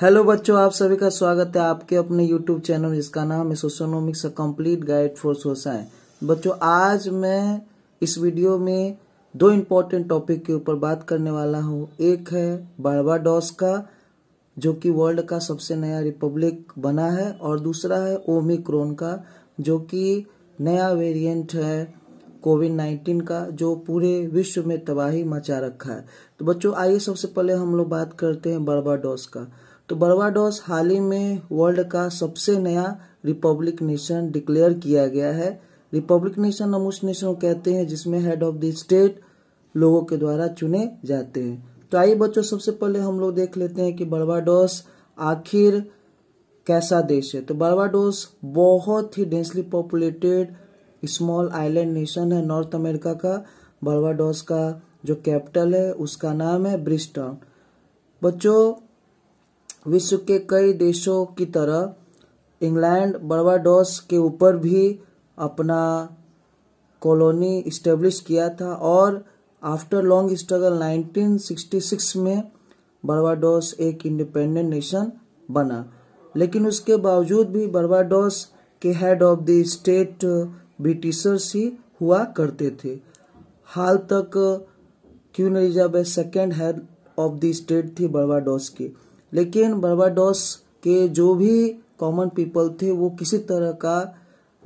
hello बच्चों आप सभी का स्वागत है आपके अपने यूट्यूब चैनल जिसका नाम है socionomics a complete guide for सोसाइन बच्चों आज मैं इस वीडियो में दो इम्पोर्टेंट टॉपिक के ऊपर बात करने वाला हूँ एक है बारबाडोस का जो कि वर्ल्ड का सबसे नया रिपब्लिक बना है और दूसरा है ओमिक्रोन का जो कि नया वेरियंट है कोविड नाइन्टीन का जो पूरे विश्व में तबाही मचा रखा है तो बच्चों आइए सबसे पहले हम लोग बात करते हैं बारबाडोस का तो बर्वाडोस हाल ही में वर्ल्ड का सबसे नया रिपब्लिक नेशन डिक्लेयर किया गया है रिपब्लिक नेशन हम उस नेशन को कहते हैं जिसमें हेड ऑफ द स्टेट लोगों के द्वारा चुने जाते हैं तो आइए बच्चों सबसे पहले हम लोग देख लेते हैं कि बर्वाडोस आखिर कैसा देश है तो बारवाडोस बहुत ही densely populated small island nation है नॉर्थ अमेरिका का बारवाडोस का जो कैपिटल है उसका नाम है ब्रिस्टाउन बच्चों विश्व के कई देशों की तरह इंग्लैंड बर्बाडोस के ऊपर भी अपना कॉलोनी इस्टेब्लिश किया था और आफ्टर लॉन्ग स्ट्रगल 1966 में बर्बाडोस एक इंडिपेंडेंट नेशन बना लेकिन उसके बावजूद भी बर्बाडोस के head of the state Britishers ही हुआ करते थे हाल तक Queen Elizabeth second head of the state थी बर्बाडोस की लेकिन बर्बाडोस के जो भी कॉमन पीपल थे वो किसी तरह का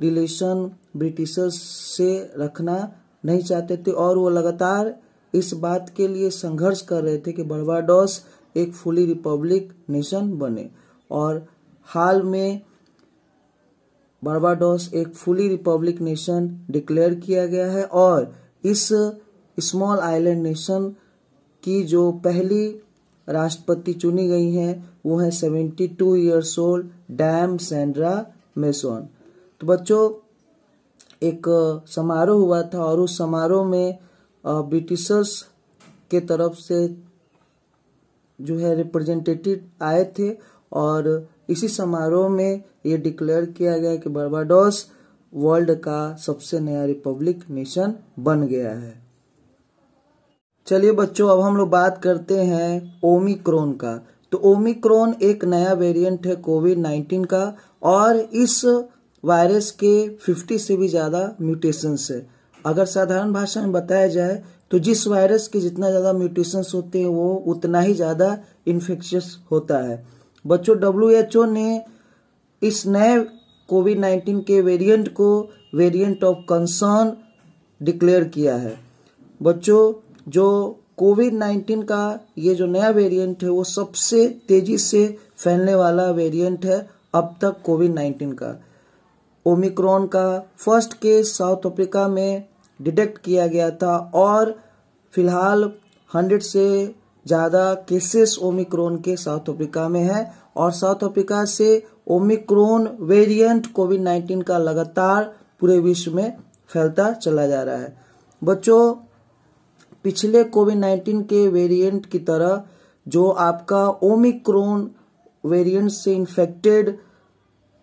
रिलेशन ब्रिटिशर्स से रखना नहीं चाहते थे और वो लगातार इस बात के लिए संघर्ष कर रहे थे कि बर्बाडोस एक फुली रिपब्लिक नेशन बने और हाल में बर्बाडोस एक फुली रिपब्लिक नेशन डिक्लेयर किया गया है और इस स्मॉल आइलैंड नेशन की जो पहली राष्ट्रपति चुनी गई हैं वो हैं seventy two years old Dame Sandra Mason तो बच्चों एक समारोह हुआ था और उस समारोह में ब्रिटिशर्स के तरफ से जो है रिप्रेजेंटेटिव आए थे और इसी समारोह में ये डिक्लेयर किया गया कि बर्बाडोस वर्ल्ड का सबसे नया रिपब्लिक नेशन बन गया है चलिए बच्चों अब हम लोग बात करते हैं ओमिक्रोन का तो ओमिक्रोन एक नया वेरिएंट है कोविड नाइन्टीन का और इस वायरस के 50 से भी ज़्यादा म्यूटेशंस है अगर साधारण भाषा में बताया जाए तो जिस वायरस के जितना ज़्यादा म्यूटेशंस होते हैं वो उतना ही ज़्यादा इन्फेक्शियस होता है बच्चों डब्ल्यू ने इस नए कोविड नाइन्टीन के वेरिएंट को वेरिएंट ऑफ कंसर्न डिक्लेयर किया है बच्चों जो कोविड 19 का ये जो नया वेरिएंट है वो सबसे तेजी से फैलने वाला वेरिएंट है अब तक कोविड 19 का ओमिक्रॉन का फर्स्ट केस साउथ अफ्रीका में डिटेक्ट किया गया था और फिलहाल 100 से ज़्यादा केसेस ओमिक्रॉन के साउथ अफ्रीका में है और साउथ अफ्रीका से ओमिक्रॉन वेरिएंट कोविड 19 का लगातार पूरे विश्व में फैलता चला जा रहा है बच्चों पिछले कोविड नाइन्टीन के वेरिएंट की तरह जो आपका ओमिक्रोन वेरिएंट से इन्फेक्टेड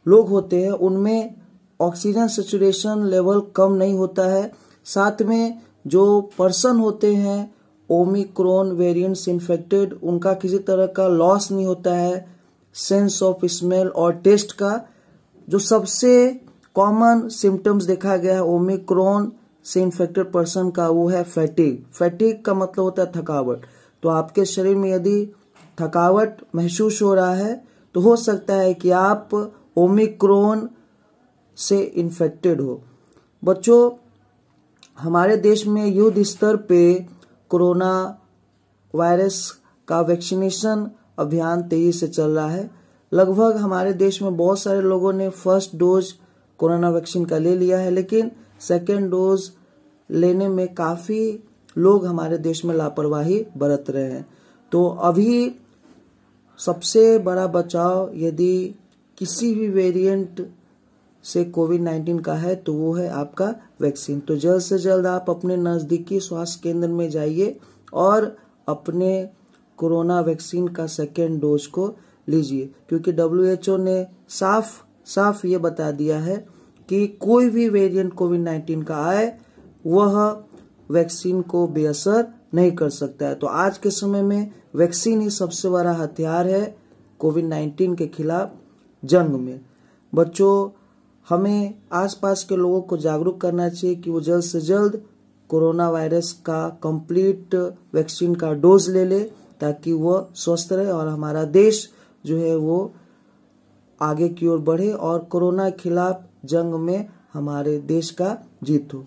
लोग होते हैं उनमें ऑक्सीजन सेचुरेशन लेवल कम नहीं होता है साथ में जो पर्सन होते हैं ओमिक्रोन वेरिएंट से इन्फेक्टेड उनका किसी तरह का लॉस नहीं होता है सेंस ऑफ स्मेल और टेस्ट का जो सबसे कॉमन सिम्टम्स देखा गया है ओमिक्रोन से इन्फेक्टेड पर्सन का वो है फैटिक फैटिक का मतलब होता है थकावट तो आपके शरीर में यदि थकावट महसूस हो रहा है तो हो सकता है कि आप ओमिक्रोन से इन्फेक्टेड हो बच्चों हमारे देश में युद्ध स्तर पे कोरोना वायरस का वैक्सीनेशन अभियान तेजी से चल रहा है लगभग हमारे देश में बहुत सारे लोगों ने फर्स्ट डोज कोरोना वैक्सीन का ले लिया है लेकिन सेकेंड डोज लेने में काफ़ी लोग हमारे देश में लापरवाही बरत रहे हैं तो अभी सबसे बड़ा बचाव यदि किसी भी वेरिएंट से कोविड नाइन्टीन का है तो वो है आपका वैक्सीन तो जल्द से जल्द आप अपने नज़दीकी स्वास्थ्य केंद्र में जाइए और अपने कोरोना वैक्सीन का सेकेंड डोज को लीजिए क्योंकि डब्ल्यू ने साफ साफ ये बता दिया है कि कोई भी वेरिएंट कोविड नाइन्टीन का आए वह वैक्सीन को बेअसर नहीं कर सकता है तो आज के समय में वैक्सीन ही सबसे बड़ा हथियार है कोविड नाइन्टीन के खिलाफ जंग में बच्चों हमें आसपास के लोगों को जागरूक करना चाहिए कि वो जल्द से जल्द कोरोना वायरस का कंप्लीट वैक्सीन का डोज ले ले ताकि वह स्वस्थ रहे और हमारा देश जो है वो आगे की ओर बढ़े और कोरोना के खिलाफ जंग में हमारे देश का जीत हो